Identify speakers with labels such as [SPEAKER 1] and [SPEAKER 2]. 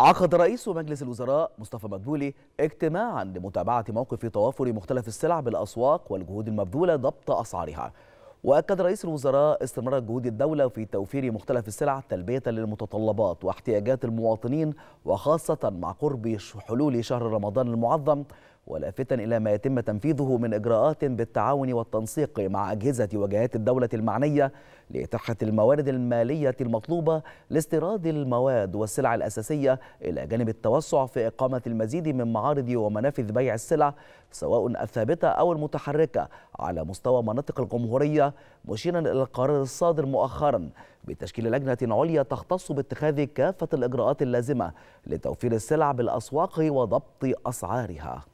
[SPEAKER 1] عقد رئيس مجلس الوزراء مصطفى مدبولي اجتماعا لمتابعة موقف توافر مختلف السلع بالأسواق والجهود المبذولة ضبط أسعارها وأكد رئيس الوزراء استمرار جهود الدولة في توفير مختلف السلع تلبية للمتطلبات واحتياجات المواطنين وخاصة مع قرب حلول شهر رمضان المعظم ولافتا إلى ما يتم تنفيذه من إجراءات بالتعاون والتنسيق مع أجهزة وجهات الدولة المعنية لإتاحة الموارد المالية المطلوبة لاستيراد المواد والسلع الأساسية إلى جانب التوسع في إقامة المزيد من معارض ومنافذ بيع السلع سواء الثابتة أو المتحركة على مستوى مناطق الجمهورية مشيرا إلى القرار الصادر مؤخرا بتشكيل لجنة عليا تختص باتخاذ كافة الإجراءات اللازمة لتوفير السلع بالأسواق وضبط أسعارها